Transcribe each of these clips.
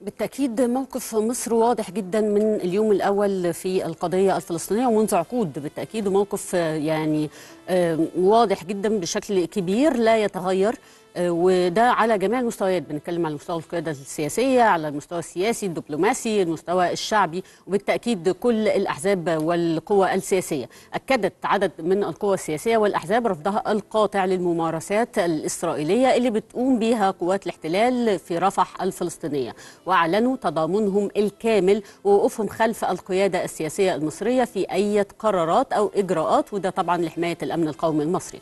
بالتأكيد موقف مصر واضح جدا من اليوم الأول في القضية الفلسطينية ومنذ عقود بالتأكيد موقف آه، يعني آه، واضح جدا بشكل كبير لا يتغير وده على جميع المستويات بنتكلم على مستوى القياده السياسيه على المستوى السياسي الدبلوماسي المستوى الشعبي وبالتاكيد كل الاحزاب والقوى السياسيه اكدت عدد من القوى السياسيه والاحزاب رفضها القاطع للممارسات الاسرائيليه اللي بتقوم بها قوات الاحتلال في رفح الفلسطينيه واعلنوا تضامنهم الكامل ووقوفهم خلف القياده السياسيه المصريه في اي قرارات او اجراءات وده طبعا لحمايه الامن القومي المصري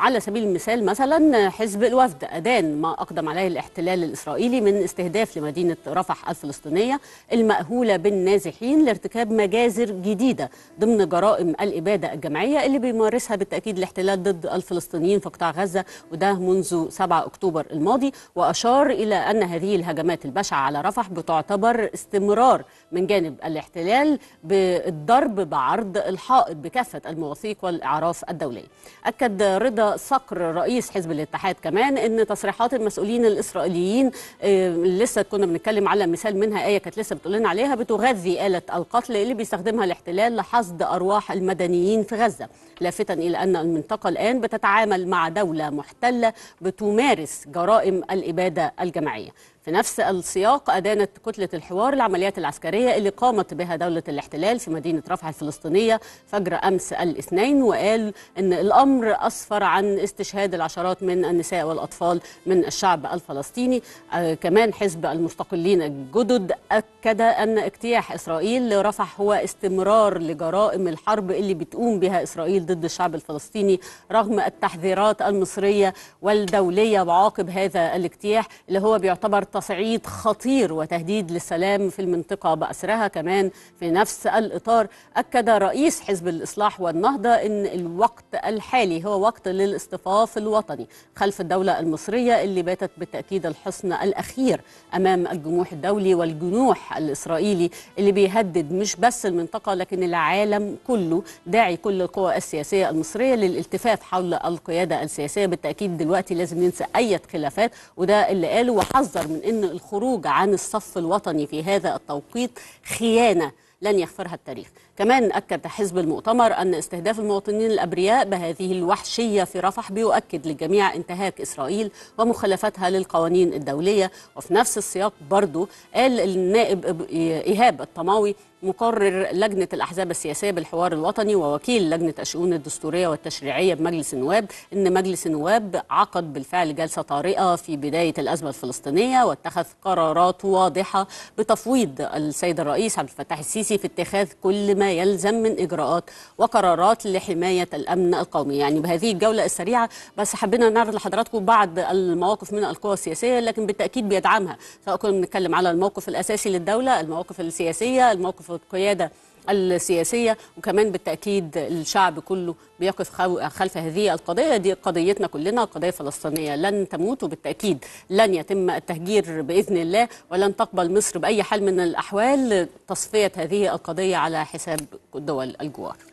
على سبيل المثال مثلا حزب حزب الوفد أدان ما أقدم عليه الاحتلال الإسرائيلي من استهداف لمدينة رفح الفلسطينية المأهولة بالنازحين لارتكاب مجازر جديدة ضمن جرائم الإبادة الجماعية اللي بيمارسها بالتأكيد الاحتلال ضد الفلسطينيين في قطاع غزة وده منذ 7 أكتوبر الماضي وأشار إلى أن هذه الهجمات البشعة على رفح بتعتبر استمرار من جانب الاحتلال بالضرب بعرض الحائط بكافة المواثيق والإعراف الدولية أكد رضا صقر رئيس حزب الاتحاد كمان ان تصريحات المسؤولين الاسرائيليين آه، لسه كنا بنتكلم على مثال منها ايه كانت لسه بتقول لنا عليها بتغذي اله القتل اللي بيستخدمها الاحتلال لحصد ارواح المدنيين في غزه لافتا الى ان المنطقه الان بتتعامل مع دوله محتله بتمارس جرائم الاباده الجماعيه في نفس السياق أدانت كتلة الحوار العمليات العسكرية اللي قامت بها دولة الاحتلال في مدينة رفح الفلسطينية فجر أمس الاثنين وقال أن الأمر أسفر عن استشهاد العشرات من النساء والأطفال من الشعب الفلسطيني آه كمان حزب المستقلين الجدد أكد أن اجتياح إسرائيل لرفح هو استمرار لجرائم الحرب اللي بتقوم بها إسرائيل ضد الشعب الفلسطيني رغم التحذيرات المصرية والدولية بعاقب هذا الاجتياح اللي هو بيعتبر تصعيد خطير وتهديد للسلام في المنطقة بأسرها كمان في نفس الإطار أكد رئيس حزب الإصلاح والنهضة أن الوقت الحالي هو وقت للاصطفاف الوطني خلف الدولة المصرية اللي باتت بالتأكيد الحصن الأخير أمام الجموح الدولي والجنوح الإسرائيلي اللي بيهدد مش بس المنطقة لكن العالم كله داعي كل القوى السياسية المصرية للالتفاف حول القيادة السياسية بالتأكيد دلوقتي لازم ننسى أي خلافات وده اللي قاله وحذر من ان الخروج عن الصف الوطني في هذا التوقيت خيانه لن يغفرها التاريخ كمان أكد حزب المؤتمر أن استهداف المواطنين الأبرياء بهذه الوحشية في رفح بيؤكد للجميع انتهاك إسرائيل ومخالفتها للقوانين الدولية وفي نفس السياق برضو قال النائب إيهاب الطماوي مقرر لجنة الأحزاب السياسية بالحوار الوطني ووكيل لجنة الشؤون الدستورية والتشريعية بمجلس النواب إن مجلس النواب عقد بالفعل جلسة طارئة في بداية الأزمة الفلسطينية واتخذ قرارات واضحة بتفويض السيد الرئيس عبد الفتاح السيسي في اتخاذ كل ما يلزم من إجراءات وقرارات لحماية الأمن القومي يعني بهذه الجولة السريعة بس حبينا نعرض لحضراتكم بعض المواقف من القوى السياسية لكن بالتأكيد بيدعمها سواء كنا بنتكلم على الموقف الأساسي للدولة المواقف السياسية الموقف القيادة السياسية وكمان بالتأكيد الشعب كله بيقف خلف هذه القضية دي قضيتنا كلنا قضية فلسطينية لن تموت وبالتأكيد لن يتم التهجير بإذن الله ولن تقبل مصر بأي حال من الأحوال تصفية هذه القضية على حساب دول الجوار